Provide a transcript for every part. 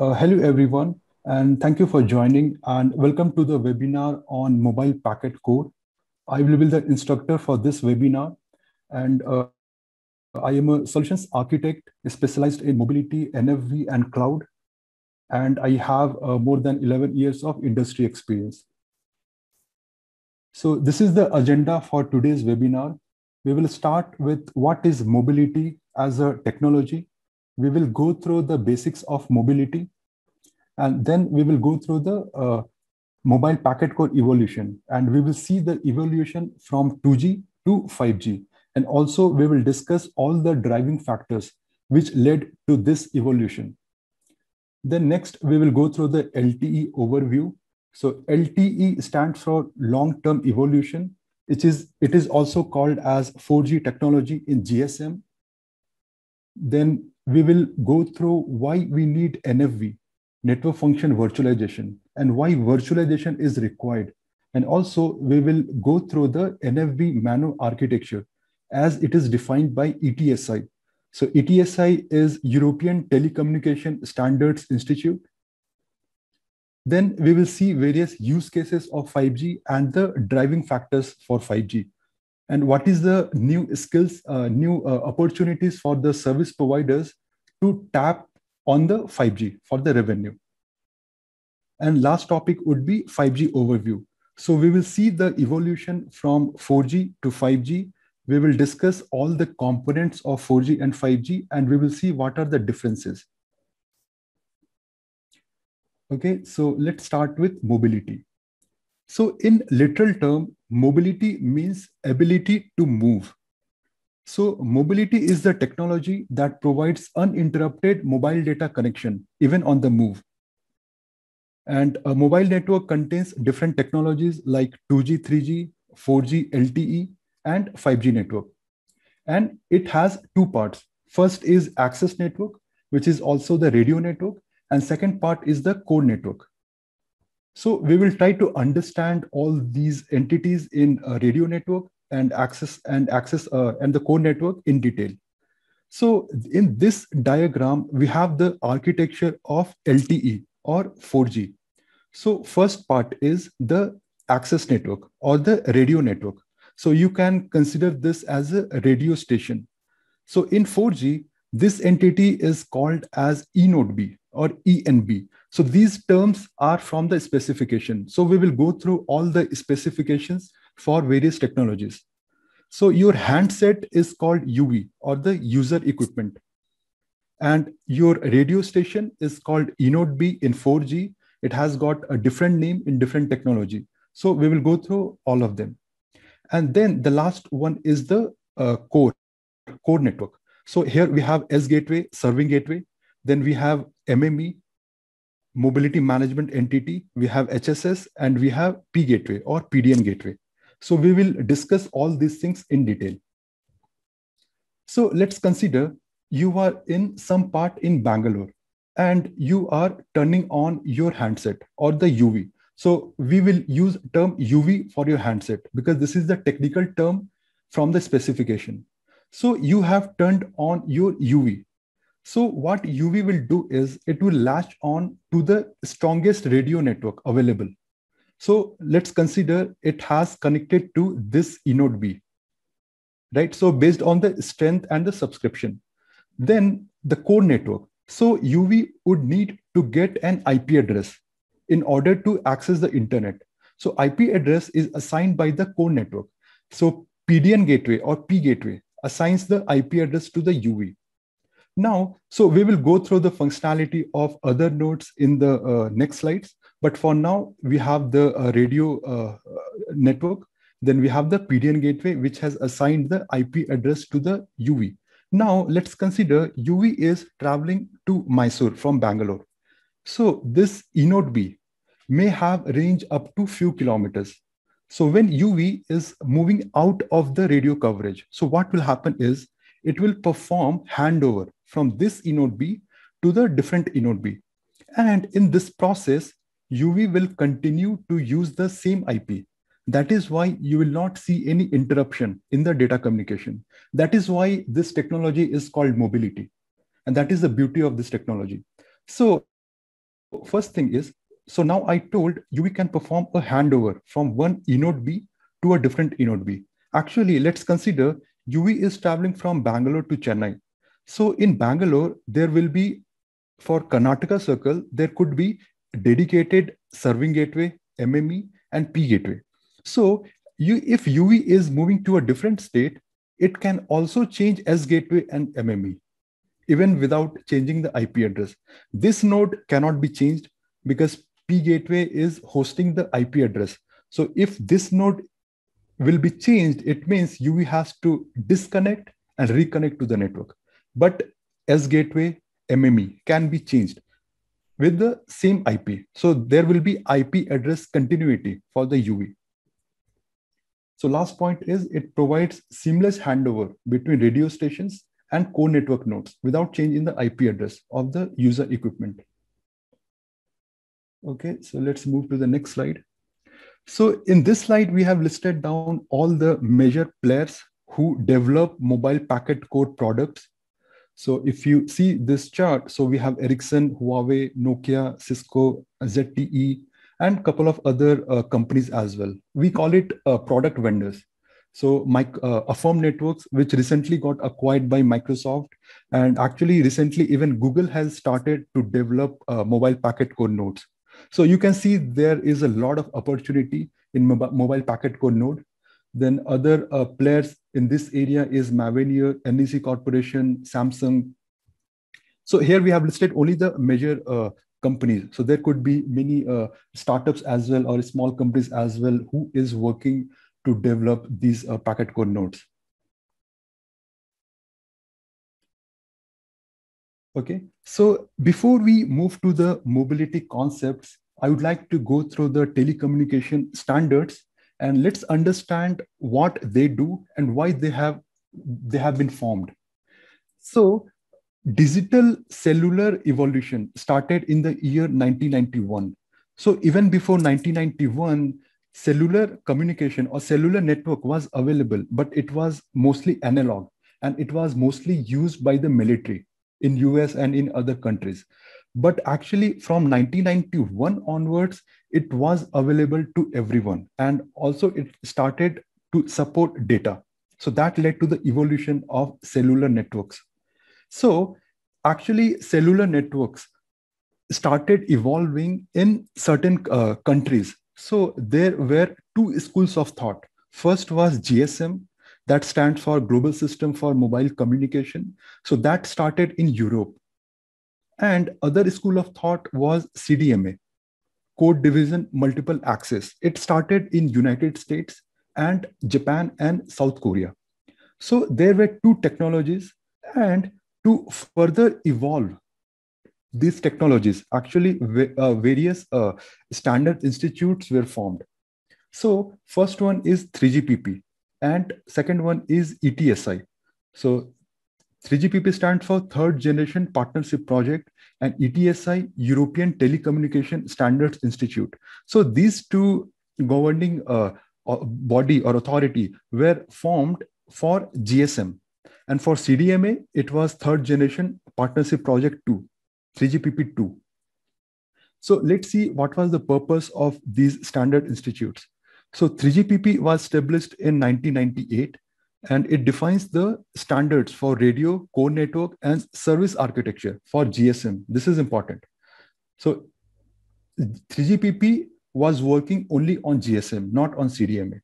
Uh, hello, everyone, and thank you for joining and welcome to the webinar on Mobile Packet Core. I will be the instructor for this webinar, and uh, I am a solutions architect specialized in mobility, NFV, and cloud, and I have uh, more than 11 years of industry experience. So this is the agenda for today's webinar. We will start with what is mobility as a technology, we will go through the basics of mobility, and then we will go through the uh, mobile packet core evolution, and we will see the evolution from 2G to 5G. And also, we will discuss all the driving factors which led to this evolution. Then next, we will go through the LTE overview. So LTE stands for long-term evolution. It is, it is also called as 4G technology in GSM. Then we will go through why we need NFV, network function virtualization, and why virtualization is required. And also, we will go through the NFV Mano architecture as it is defined by ETSI. So ETSI is European Telecommunication Standards Institute. Then we will see various use cases of 5G and the driving factors for 5G and what is the new skills, uh, new uh, opportunities for the service providers to tap on the 5G for the revenue. And last topic would be 5G overview. So we will see the evolution from 4G to 5G. We will discuss all the components of 4G and 5G, and we will see what are the differences. Okay, so let's start with mobility. So in literal term, mobility means ability to move. So mobility is the technology that provides uninterrupted mobile data connection, even on the move. And a mobile network contains different technologies like 2G, 3G, 4G, LTE, and 5G network. And it has two parts. First is access network, which is also the radio network. And second part is the core network. So we will try to understand all these entities in a radio network and access and access uh, and the core network in detail. So in this diagram, we have the architecture of LTE or 4G. So first part is the access network or the radio network. So you can consider this as a radio station. So in 4G, this entity is called as eNodeB or ENB. So these terms are from the specification. So we will go through all the specifications for various technologies. So your handset is called UE or the user equipment. And your radio station is called Enode B in 4G. It has got a different name in different technology. So we will go through all of them. And then the last one is the uh, core, core network. So here we have S gateway, serving gateway. Then we have MME, mobility management entity, we have HSS, and we have P Gateway or PDN Gateway. So we will discuss all these things in detail. So let's consider you are in some part in Bangalore and you are turning on your handset or the UV. So we will use term UV for your handset because this is the technical term from the specification. So you have turned on your UV so what UV will do is it will latch on to the strongest radio network available. So let's consider it has connected to this eNode B, right? So based on the strength and the subscription, then the core network. So UV would need to get an IP address in order to access the internet. So IP address is assigned by the core network. So PDN gateway or P gateway assigns the IP address to the UV. Now, so we will go through the functionality of other nodes in the uh, next slides. But for now, we have the uh, radio uh, network. Then we have the PDN gateway, which has assigned the IP address to the UV. Now let's consider UV is traveling to Mysore from Bangalore. So this E-node B may have range up to few kilometers. So when UV is moving out of the radio coverage, so what will happen is it will perform handover from this E node B to the different E node B. And in this process, UV will continue to use the same IP. That is why you will not see any interruption in the data communication. That is why this technology is called mobility. And that is the beauty of this technology. So first thing is, so now I told UV can perform a handover from one E node B to a different E node B. Actually, let's consider UV is traveling from Bangalore to Chennai. So in Bangalore, there will be, for Karnataka Circle, there could be dedicated serving gateway, MME, and P gateway. So you, if UE is moving to a different state, it can also change S gateway and MME, even without changing the IP address. This node cannot be changed because P gateway is hosting the IP address. So if this node will be changed, it means UE has to disconnect and reconnect to the network but S gateway MME can be changed with the same IP. So there will be IP address continuity for the UE. So last point is it provides seamless handover between radio stations and core network nodes without changing the IP address of the user equipment. Okay, so let's move to the next slide. So in this slide, we have listed down all the major players who develop mobile packet core products so if you see this chart, so we have Ericsson, Huawei, Nokia, Cisco, ZTE, and couple of other uh, companies as well. We call it uh, product vendors. So my uh, Affirm Networks, which recently got acquired by Microsoft, and actually recently even Google has started to develop uh, mobile packet code nodes. So you can see there is a lot of opportunity in mobile packet code node. Then other uh, players in this area is Mavenir, NEC Corporation, Samsung. So here we have listed only the major uh, companies. So there could be many uh, startups as well or small companies as well who is working to develop these packet core nodes. Okay, so before we move to the mobility concepts, I would like to go through the telecommunication standards and let's understand what they do and why they have they have been formed so digital cellular evolution started in the year 1991 so even before 1991 cellular communication or cellular network was available but it was mostly analog and it was mostly used by the military in us and in other countries but actually from 1991 onwards it was available to everyone and also it started to support data so that led to the evolution of cellular networks so actually cellular networks started evolving in certain uh, countries so there were two schools of thought first was gsm that stands for global system for mobile communication so that started in europe and other school of thought was cdma code division multiple access. It started in United States and Japan and South Korea. So there were two technologies and to further evolve these technologies, actually uh, various uh, standard institutes were formed. So first one is 3GPP and second one is ETSI. So 3GPP stands for Third Generation Partnership Project and ETSI, European Telecommunication Standards Institute. So these two governing uh, uh body or authority were formed for GSM. And for CDMA, it was Third Generation Partnership Project 2, 3GPP 2. So let's see what was the purpose of these standard institutes. So 3GPP was established in 1998 and it defines the standards for radio, core network, and service architecture for GSM. This is important. So 3GPP was working only on GSM, not on CDMA.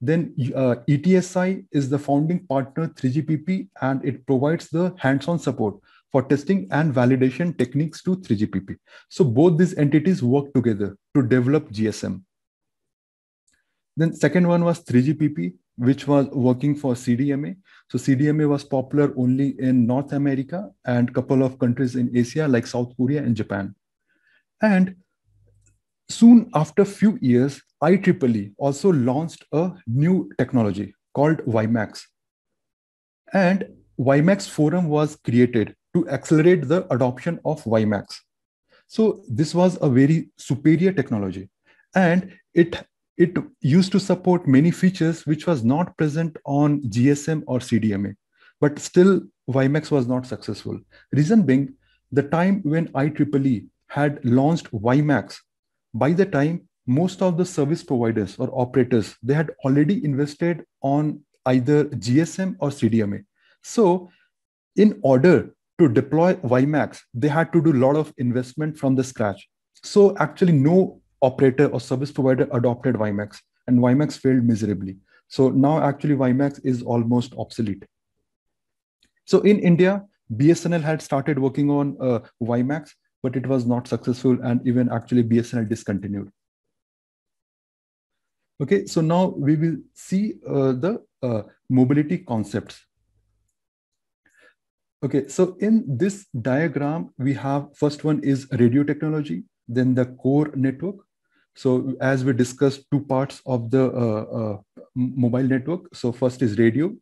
Then uh, ETSI is the founding partner 3GPP, and it provides the hands-on support for testing and validation techniques to 3GPP. So both these entities work together to develop GSM. Then second one was 3GPP, which was working for CDMA. So CDMA was popular only in North America and a couple of countries in Asia like South Korea and Japan. And soon after few years, IEEE also launched a new technology called WiMAX. And WiMAX forum was created to accelerate the adoption of WiMAX. So this was a very superior technology and it it used to support many features which was not present on GSM or CDMA, but still WiMAX was not successful. Reason being, the time when IEEE had launched WiMAX, by the time most of the service providers or operators, they had already invested on either GSM or CDMA. So in order to deploy WiMAX, they had to do a lot of investment from the scratch. So actually no operator or service provider adopted WiMAX and WiMAX failed miserably. So now actually WiMAX is almost obsolete. So in India, BSNL had started working on uh, but it was not successful and even actually BSNL discontinued. Okay, so now we will see uh, the uh, mobility concepts. Okay, so in this diagram, we have first one is radio technology, then the core network, so as we discussed two parts of the uh, uh, mobile network. So first is radio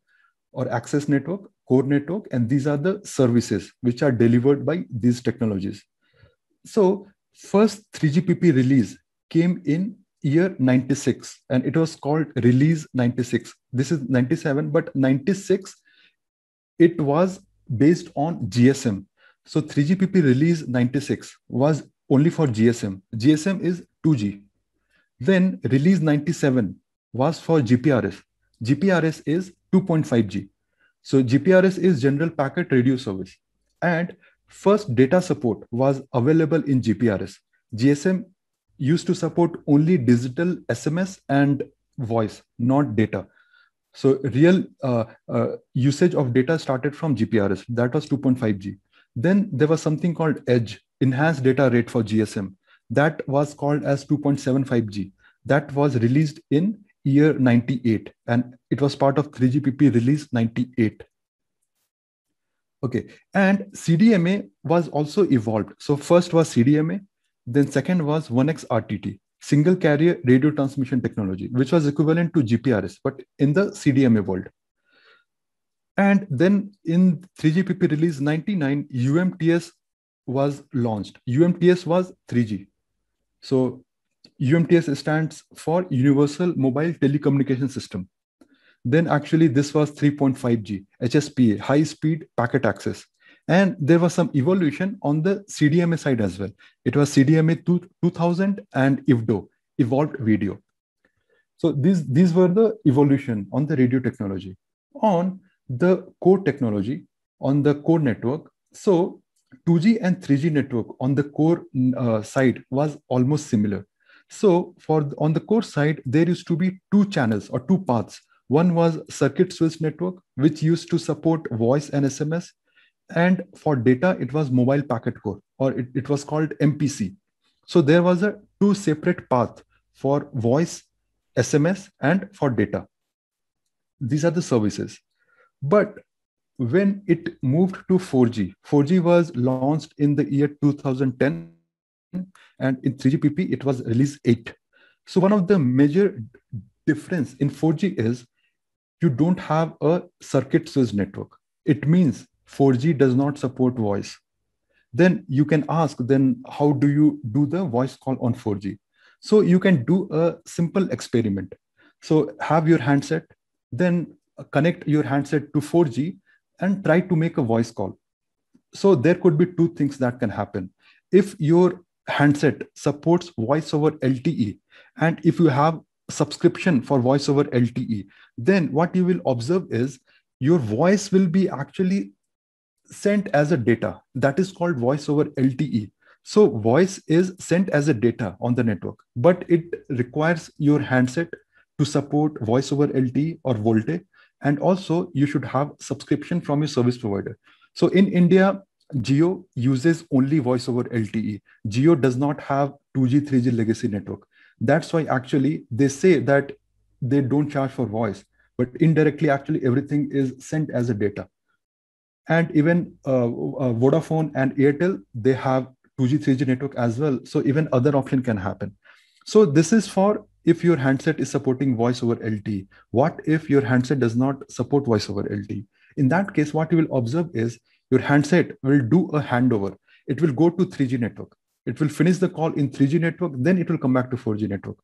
or access network, core network, and these are the services which are delivered by these technologies. So first 3GPP release came in year 96 and it was called release 96 this is 97 but 96 it was based on gsm so 3gpp release 96 was only for GSM. GSM is 2G. Then release 97 was for GPRS. GPRS is 2.5G. So GPRS is General Packet Radio Service. And first data support was available in GPRS. GSM used to support only digital SMS and voice, not data. So real uh, uh, usage of data started from GPRS. That was 2.5G. Then there was something called Edge, enhanced data rate for GSM that was called as 2.75G. That was released in year 98 and it was part of 3GPP release 98. Okay, and CDMA was also evolved. So first was CDMA, then second was 1X RTT, single carrier radio transmission technology, which was equivalent to GPRS, but in the CDMA world. And then in 3GPP release 99, UMTS was launched. UMTS was 3G. So UMTS stands for Universal Mobile Telecommunication System. Then actually this was 3.5G, HSPA, high speed packet access. And there was some evolution on the CDMA side as well. It was CDMA 2000 and Evdo, evolved video. So these, these were the evolution on the radio technology. On the core technology, on the core network. So 2G and 3G network on the core uh, side was almost similar. So for on the core side, there used to be two channels or two paths. One was circuit switch network, which used to support voice and SMS. And for data, it was mobile packet core, or it, it was called MPC. So there was a two separate path for voice, SMS, and for data. These are the services. But when it moved to 4G, 4G was launched in the year 2010, and in 3GPP it was release 8. So one of the major difference in 4G is you don't have a circuit switch network. It means 4G does not support voice. Then you can ask, then how do you do the voice call on 4G? So you can do a simple experiment. So have your handset, then connect your handset to 4G and try to make a voice call. So there could be two things that can happen. If your handset supports voice over LTE, and if you have subscription for voice over LTE, then what you will observe is your voice will be actually sent as a data that is called voice over LTE. So voice is sent as a data on the network, but it requires your handset to support voice over LTE or Volte and also you should have subscription from your service provider. So in India, Geo uses only voice over LTE. Geo does not have 2G, 3G legacy network. That's why actually they say that they don't charge for voice, but indirectly, actually everything is sent as a data. And even uh, uh, Vodafone and Airtel, they have 2G, 3G network as well. So even other option can happen. So this is for if your handset is supporting voice over LTE? What if your handset does not support voice over LTE? In that case, what you will observe is your handset will do a handover. It will go to 3G network. It will finish the call in 3G network, then it will come back to 4G network.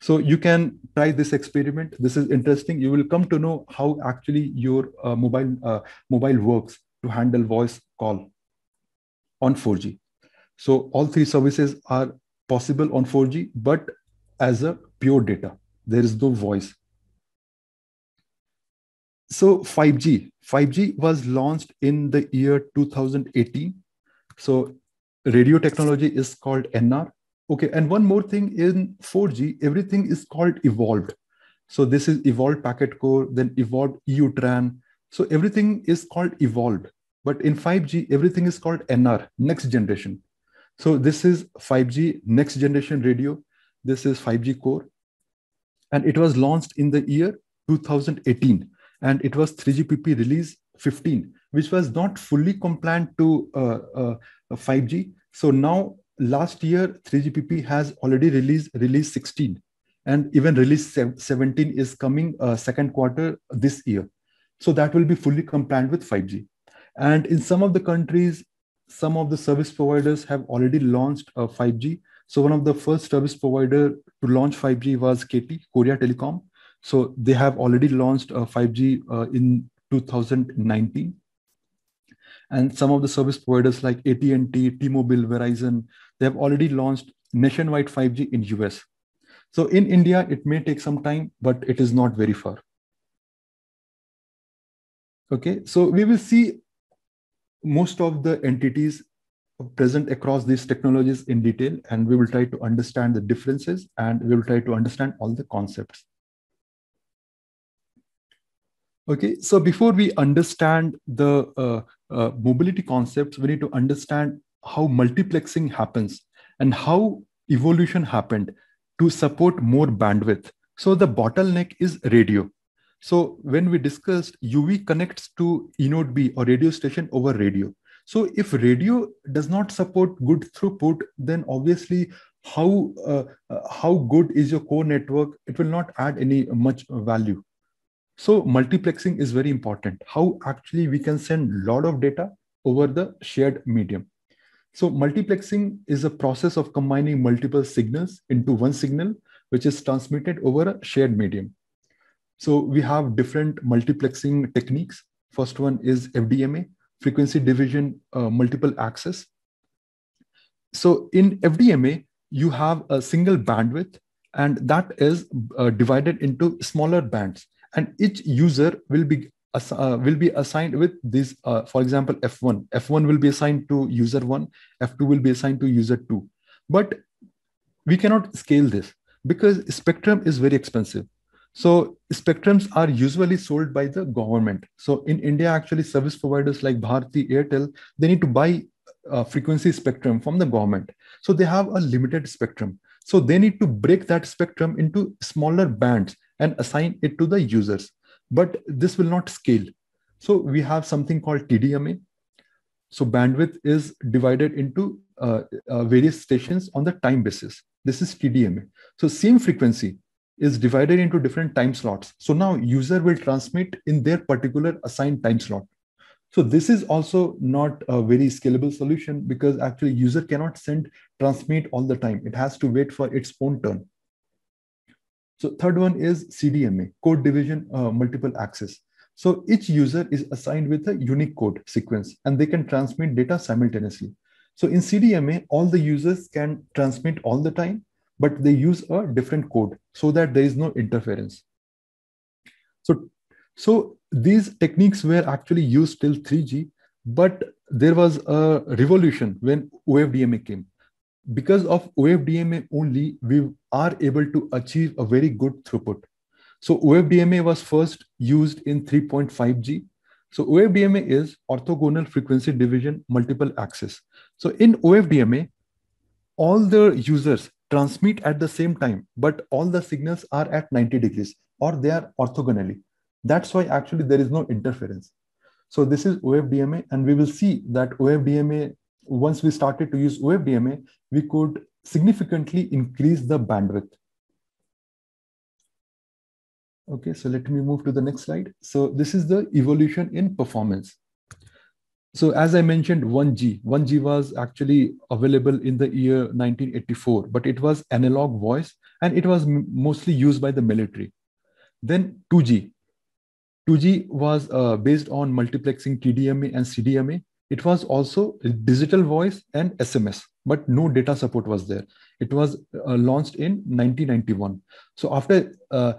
So you can try this experiment. This is interesting. You will come to know how actually your uh, mobile uh, mobile works to handle voice call on 4G. So all three services are possible on 4G, but as a pure data. There is no voice. So 5G, 5G was launched in the year 2018. So radio technology is called NR. Okay, and one more thing in 4G, everything is called evolved. So this is evolved packet core, then evolved EUTRAN. So everything is called evolved. But in 5G, everything is called NR, next generation. So this is 5G next generation radio. This is 5G core. And it was launched in the year 2018. And it was 3GPP release 15, which was not fully compliant to uh, uh, 5G. So now last year, 3GPP has already released release 16 and even release 17 is coming uh, second quarter this year so that will be fully compliant with 5g and in some of the countries some of the service providers have already launched uh, 5g so one of the first service provider to launch 5G was KT, Korea Telecom. So they have already launched uh, 5G uh, in 2019. And some of the service providers like AT&T, T-Mobile, Verizon, they have already launched nationwide 5G in US. So in India, it may take some time, but it is not very far. Okay, so we will see most of the entities present across these technologies in detail and we will try to understand the differences and we will try to understand all the concepts. Okay, so before we understand the uh, uh, mobility concepts, we need to understand how multiplexing happens and how evolution happened to support more bandwidth. So the bottleneck is radio. So when we discussed UV connects to e node B or radio station over radio. So if radio does not support good throughput, then obviously how uh, uh, how good is your core network? It will not add any much value. So multiplexing is very important. How actually we can send lot of data over the shared medium. So multiplexing is a process of combining multiple signals into one signal, which is transmitted over a shared medium. So we have different multiplexing techniques. First one is FDMA, frequency division uh, multiple access. So in FDMA, you have a single bandwidth and that is uh, divided into smaller bands and each user will be uh, will be assigned with these uh, for example f1 f1 will be assigned to user 1 f2 will be assigned to user 2 but we cannot scale this because spectrum is very expensive so spectrums are usually sold by the government. So in India, actually, service providers like Bharti, Airtel, they need to buy frequency spectrum from the government. So they have a limited spectrum. So they need to break that spectrum into smaller bands and assign it to the users. But this will not scale. So we have something called TDMA. So bandwidth is divided into uh, uh, various stations on the time basis. This is TDMA. So same frequency, is divided into different time slots. So now user will transmit in their particular assigned time slot. So this is also not a very scalable solution because actually user cannot send transmit all the time. It has to wait for its own turn. So third one is CDMA, code division uh, multiple access. So each user is assigned with a unique code sequence and they can transmit data simultaneously. So in CDMA, all the users can transmit all the time but they use a different code so that there is no interference. So, so these techniques were actually used till 3G, but there was a revolution when OFDMA came. Because of OFDMA only, we are able to achieve a very good throughput. So OFDMA was first used in 3.5G. So OFDMA is orthogonal frequency division multiple access. So in OFDMA, all the users transmit at the same time, but all the signals are at 90 degrees or they are orthogonally. That's why actually there is no interference. So this is OFDMA, and we will see that OFDMA, once we started to use OFDMA, we could significantly increase the bandwidth. Okay, so let me move to the next slide. So this is the evolution in performance. So as I mentioned, 1G. 1G was actually available in the year 1984, but it was analog voice and it was mostly used by the military. Then 2G. 2G was uh, based on multiplexing TDMA and CDMA. It was also digital voice and SMS, but no data support was there. It was uh, launched in 1991. So after uh,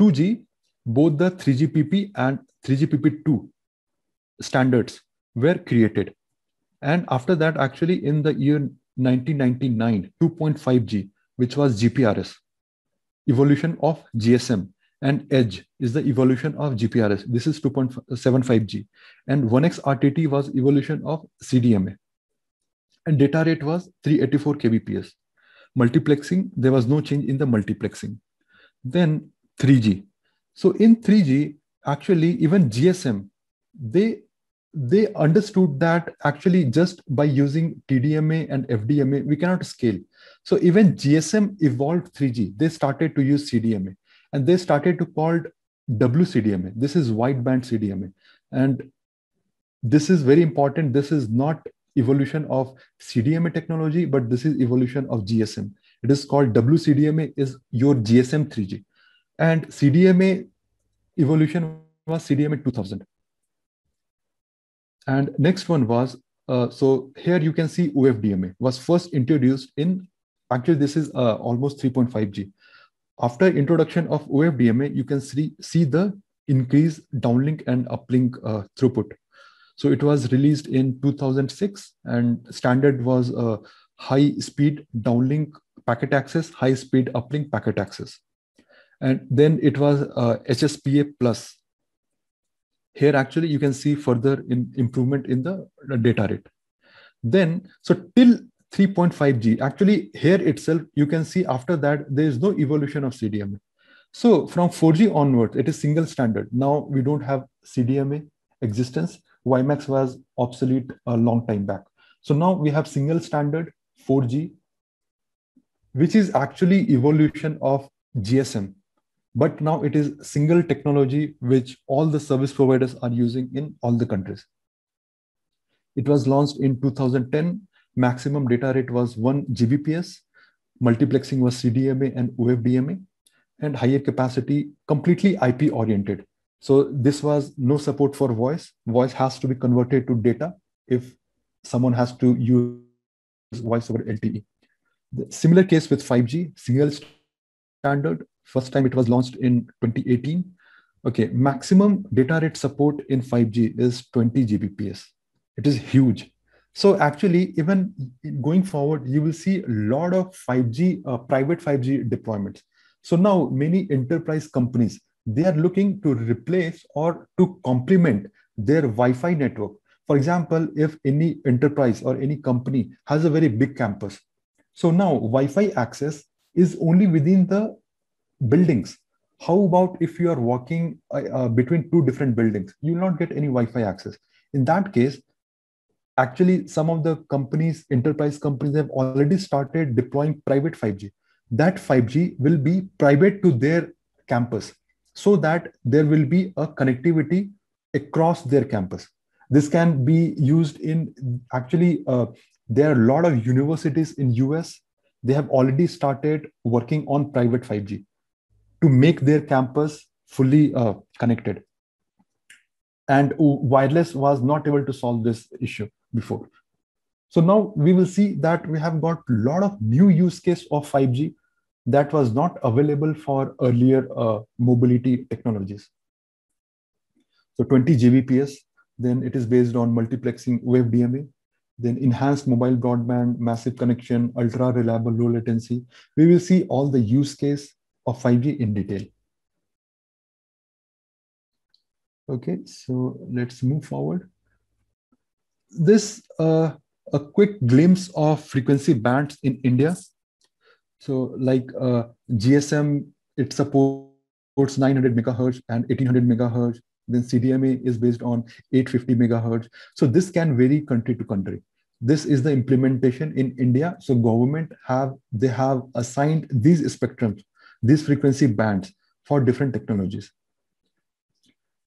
2G, uh, both the 3GPP and 3GPP2 standards were created. And after that, actually, in the year 1999, 2.5G, which was GPRS, evolution of GSM and Edge is the evolution of GPRS. This is 2.75G. And 1X RTT was evolution of CDMA. And data rate was 384 kbps. Multiplexing, there was no change in the multiplexing. Then 3G. So in 3G, actually, even GSM, they they understood that actually just by using TDMA and FDMA, we cannot scale. So even GSM evolved 3G. They started to use CDMA and they started to call WCDMA. This is wideband CDMA. And this is very important. This is not evolution of CDMA technology, but this is evolution of GSM. It is called WCDMA is your GSM 3G. And CDMA evolution was CDMA 2000 and next one was, uh, so here you can see OFDMA was first introduced in, actually this is uh, almost 3.5G. After introduction of OFDMA, you can see, see the increase downlink and uplink uh, throughput. So it was released in 2006 and standard was uh, high speed downlink packet access, high speed uplink packet access. And then it was HSPA uh, plus here actually you can see further in improvement in the uh, data rate then so till 3.5g actually here itself you can see after that there is no evolution of cdma so from 4g onwards it is single standard now we don't have cdma existence ymax was obsolete a long time back so now we have single standard 4g which is actually evolution of gsm but now it is single technology which all the service providers are using in all the countries it was launched in 2010 maximum data rate was 1 gbps multiplexing was cdma and ofdma and higher capacity completely ip oriented so this was no support for voice voice has to be converted to data if someone has to use voice over lte the similar case with 5g single standard First time it was launched in 2018. Okay, maximum data rate support in 5G is 20 Gbps. It is huge. So actually, even going forward, you will see a lot of 5G, uh, private 5G deployments. So now many enterprise companies, they are looking to replace or to complement their Wi-Fi network. For example, if any enterprise or any company has a very big campus, so now Wi-Fi access is only within the buildings how about if you are walking uh, uh, between two different buildings you will not get any wi-fi access in that case actually some of the companies enterprise companies have already started deploying private 5g that 5g will be private to their campus so that there will be a connectivity across their campus this can be used in actually uh, there are a lot of universities in us they have already started working on private 5g to make their campus fully uh, connected. And wireless was not able to solve this issue before. So now we will see that we have got a lot of new use case of 5G that was not available for earlier uh, mobility technologies. So 20 Gbps, then it is based on multiplexing wave DMA, then enhanced mobile broadband, massive connection, ultra reliable low latency. We will see all the use case of 5G in detail. Okay, so let's move forward. This uh, a quick glimpse of frequency bands in India. So like uh, GSM, it supports 900 megahertz and 1800 megahertz. Then CDMA is based on 850 megahertz. So this can vary country to country. This is the implementation in India. So government have, they have assigned these spectrums these frequency bands for different technologies.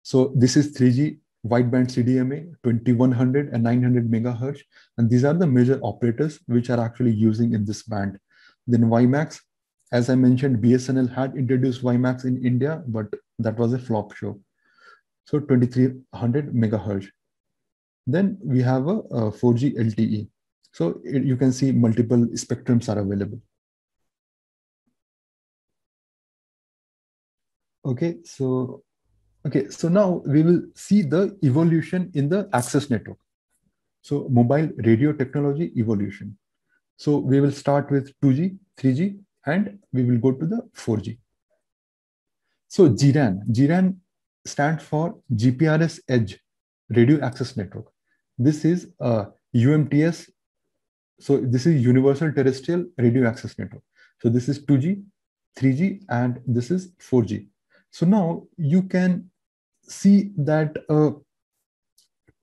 So this is 3G wideband CDMA, 2100 and 900 megahertz. And these are the major operators which are actually using in this band. Then WiMAX, as I mentioned, BSNL had introduced WiMAX in India, but that was a flop show. So 2300 megahertz. Then we have a, a 4G LTE. So it, you can see multiple spectrums are available. Okay, so okay, so now we will see the evolution in the access network. So mobile radio technology evolution. So we will start with 2G, 3G, and we will go to the 4G. So GRAN, GRAN stands for GPRS Edge Radio Access Network. This is a UMTS. So this is Universal Terrestrial Radio Access Network. So this is 2G, 3G, and this is 4G. So now you can see that uh,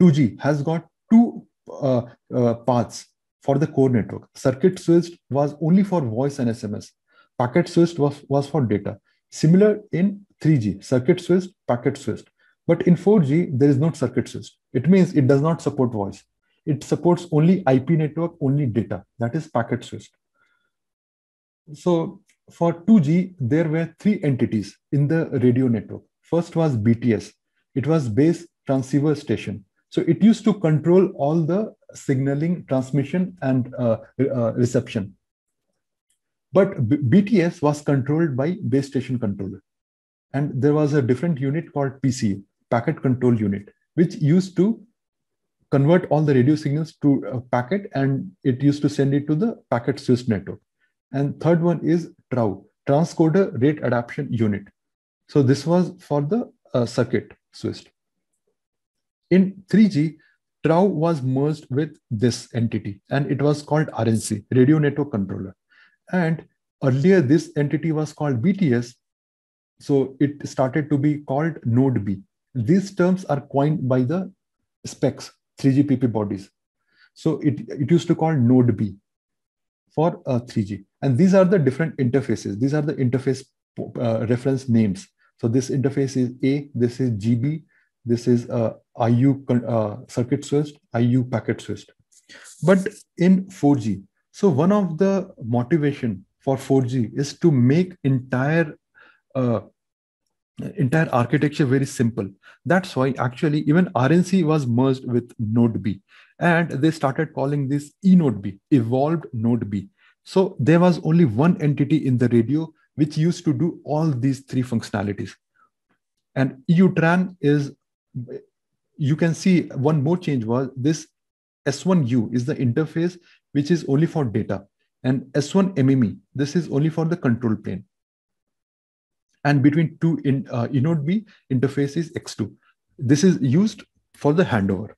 2G has got two uh, uh, paths for the core network. Circuit switched was only for voice and SMS. Packet switched was, was for data. Similar in 3G, circuit switched, packet switched. But in 4G, there is no circuit switched. It means it does not support voice. It supports only IP network, only data. That is packet switched. So for 2G, there were three entities in the radio network. First was BTS, it was base transceiver station. So it used to control all the signaling, transmission, and uh, uh, reception. But B BTS was controlled by base station controller. And there was a different unit called PCA packet control unit, which used to convert all the radio signals to a packet and it used to send it to the packet switch network. And third one is TRAU, Transcoder Rate Adaptation Unit. So this was for the uh, circuit switch. In 3G, TRAU was merged with this entity and it was called RNC, Radio Network Controller. And earlier this entity was called BTS. So it started to be called Node B. These terms are coined by the specs, 3GPP bodies. So it, it used to call Node B for uh, 3G. And these are the different interfaces. These are the interface uh, reference names. So this interface is A, this is GB, this is uh, IU uh, circuit switched, IU packet switched. But in 4G, so one of the motivation for 4G is to make entire uh, entire architecture very simple. That's why actually even RNC was merged with Node B and they started calling this eNode B, evolved Node B. So there was only one entity in the radio which used to do all these three functionalities. And EUTRAN is, you can see one more change was this S1U is the interface which is only for data and S1 MME, this is only for the control plane and between two in, uh, inode B interfaces X2. This is used for the handover.